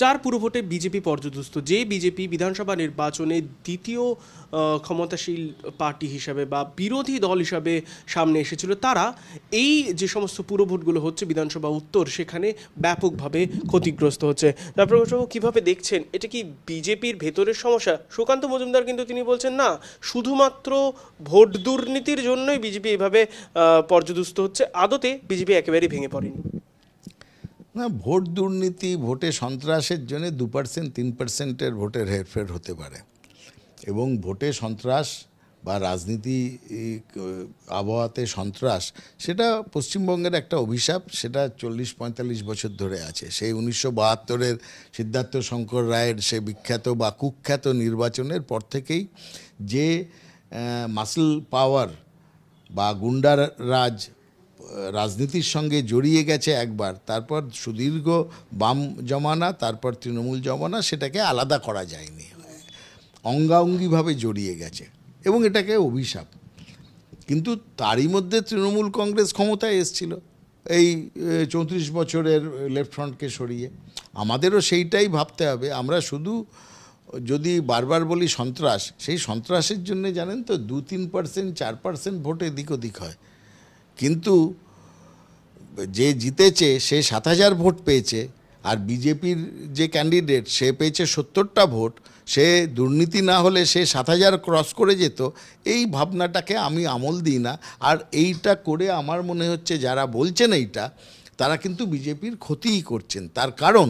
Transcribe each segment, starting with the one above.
চার ভোটে বিজেপি পর্যদুস্ত যে বিজেপি বিধানসভা নির্বাচনে দ্বিতীয় ক্ষমতাশীল পার্টি হিসাবে বা বিরোধী দল হিসাবে সামনে এসেছিল তারা এই যে সমস্ত ভোটগুলো হচ্ছে বিধানসভা উত্তর সেখানে ব্যাপকভাবে ক্ষতিগ্রস্ত হচ্ছে তারপর কীভাবে দেখছেন এটা কি বিজেপির ভেতরের সমস্যা সুকান্ত মজুমদার কিন্তু তিনি বলছেন না শুধুমাত্র ভোট দুর্নীতির জন্যই বিজেপি এভাবে পর্যদুস্ত হচ্ছে আদতে বিজেপি একেবারেই ভেঙে পড়েনি না ভোট দুর্নীতি ভোটে সন্ত্রাসের জন্য দু পার্সেন্ট তিন পার্সেন্টের ভোটের হেরফের হতে পারে এবং ভোটে সন্ত্রাস বা রাজনীতি আবহাওয়াতে সন্ত্রাস সেটা পশ্চিমবঙ্গের একটা অভিশাপ সেটা চল্লিশ পঁয়তাল্লিশ বছর ধরে আছে সেই উনিশশো বাহাত্তরের সিদ্ধার্থ শঙ্কর রায়ের সে বিখ্যাত বা কুখ্যাত নির্বাচনের পর থেকেই যে মাসল পাওয়ার বা গুন্ডার রাজ রাজনীতির সঙ্গে জড়িয়ে গেছে একবার তারপর সুদীর্ঘ বাম জমানা তারপর তৃণমূল জমানা সেটাকে আলাদা করা যায়নি অঙ্গাঙ্গিভাবে জড়িয়ে গেছে এবং এটাকে অভিশাপ কিন্তু তারই মধ্যে তৃণমূল কংগ্রেস ক্ষমতায় এসছিল এই চৌত্রিশ বছরের লেফট ফ্রন্টকে সরিয়ে আমাদেরও সেইটাই ভাবতে হবে আমরা শুধু যদি বারবার বলি সন্ত্রাস সেই সন্ত্রাসের জন্য জানেন তো দু তিন পার্সেন্ট চার পার্সেন্ট ভোটে দিক ওদিক হয় কিন্তু যে জিতেছে সে সাত হাজার ভোট পেয়েছে আর বিজেপির যে ক্যান্ডিডেট সে পেয়েছে সত্তরটা ভোট সে দুর্নীতি না হলে সে সাত হাজার ক্রস করে যেত এই ভাবনাটাকে আমি আমল দিই না আর এইটা করে আমার মনে হচ্ছে যারা বলছেন এইটা তারা কিন্তু বিজেপির ক্ষতিই করছেন তার কারণ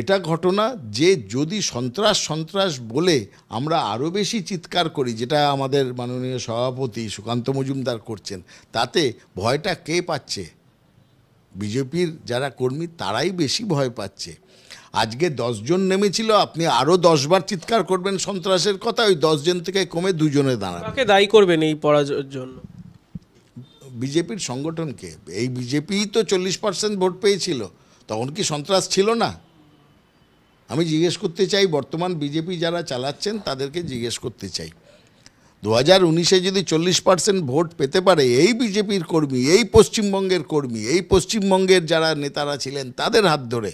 এটা ঘটনা যে যদি সন্ত্রাস সন্ত্রাস বলে আমরা আরও বেশি চিৎকার করি যেটা আমাদের মাননীয় সভাপতি সুকান্ত মজুমদার করছেন তাতে ভয়টা কে পাচ্ছে বিজেপির যারা কর্মী তারাই বেশি ভয় পাচ্ছে আজকে দশজন নেমেছিল আপনি আরও দশবার চিৎকার করবেন সন্ত্রাসের কথা ওই দশজন থেকে কমে দুজনে দাঁড়াবে দায়ী করবেন এই পরাজয়ের জন্য বিজেপির সংগঠনকে এই বিজেপিই তো চল্লিশ পার্সেন্ট ভোট পেয়েছিল তখন কি সন্ত্রাস ছিল না আমি জিজ্ঞেস করতে চাই বর্তমান বিজেপি যারা চালাচ্ছেন তাদেরকে জিজ্ঞেস করতে চাই দু হাজার উনিশে যদি চল্লিশ পার্সেন্ট ভোট পেতে পারে এই বিজেপির কর্মী এই পশ্চিমবঙ্গের কর্মী এই পশ্চিমবঙ্গের যারা নেতারা ছিলেন তাদের হাত ধরে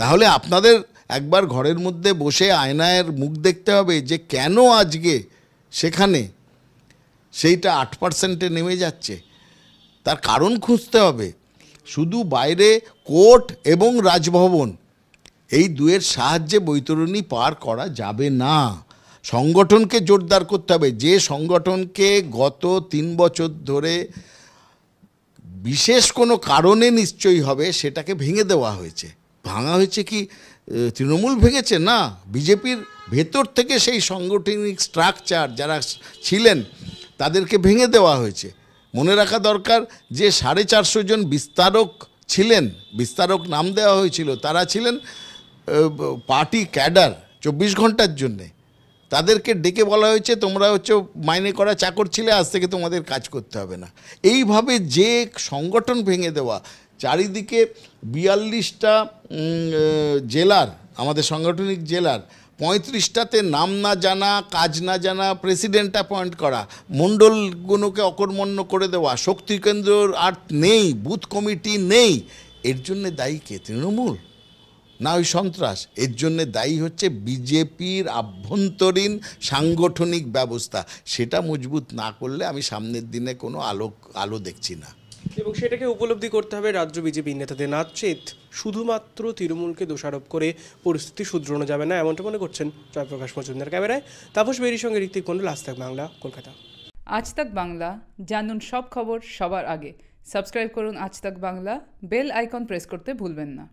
তাহলে আপনাদের একবার ঘরের মধ্যে বসে আয়নায়ের মুখ দেখতে হবে যে কেন আজকে সেখানে সেইটা আট পার্সেন্টে নেমে যাচ্ছে তার কারণ খুঁজতে হবে শুধু বাইরে কোর্ট এবং রাজভবন এই দুয়ের সাহায্যে বৈতরণী পার করা যাবে না সংগঠনকে জোরদার করতে হবে যে সংগঠনকে গত তিন বছর ধরে বিশেষ কোনো কারণে নিশ্চয়ই হবে সেটাকে ভেঙে দেওয়া হয়েছে ভাঙা হয়েছে কি তৃণমূল ভেঙেছে না বিজেপির ভেতর থেকে সেই সাংগঠনিক স্ট্রাকচার যারা ছিলেন তাদেরকে ভেঙে দেওয়া হয়েছে মনে রাখা দরকার যে সাড়ে চারশো জন বিস্তারক ছিলেন বিস্তারক নাম দেওয়া হয়েছিল তারা ছিলেন পার্টি ক্যাডার চব্বিশ ঘন্টার জন্যে তাদেরকে ডেকে বলা হয়েছে তোমরা হচ্ছে মাইনে করা চাকর ছিলে আজ থেকে তোমাদের কাজ করতে হবে না এইভাবে যে সংগঠন ভেঙে দেওয়া চারিদিকে বিয়াল্লিশটা জেলার আমাদের সাংগঠনিক জেলার পঁয়ত্রিশটাতে নাম না জানা কাজ না জানা প্রেসিডেন্ট অ্যাপয়েন্ট করা মণ্ডলগুলোকে অকর্মণ্য করে দেওয়া শক্তি কেন্দ্র আর নেই বুথ কমিটি নেই এর জন্য দায়ী কে তৃণমূল না ওই সন্ত্রাস এর জন্যে দায়ী হচ্ছে বিজেপির আভ্যন্তরীণ সাংগঠনিক ব্যবস্থা সেটা মজবুত না করলে আমি সামনের দিনে কোনো আলোক আলো দেখছি না এবং সেটাকে উপলব্ধি করতে হবে রাজ্য বিজেপি নেতাদের নাচেত শুধুমাত্র তৃণমূলকে দোষারোপ করে পরিস্থিতি শুধরানো যাবে না এমনটা মনে করছেন জয়প্রকাশ মজুমদার ক্যামেরায় তাপস বেরির সঙ্গে রিক্তি মন্ডল আজ তাক বাংলা কলকাতা আজ তাক বাংলা জানুন সব খবর সবার আগে সাবস্ক্রাইব করুন আজ তাক বাংলা বেল আইকন প্রেস করতে ভুলবেন না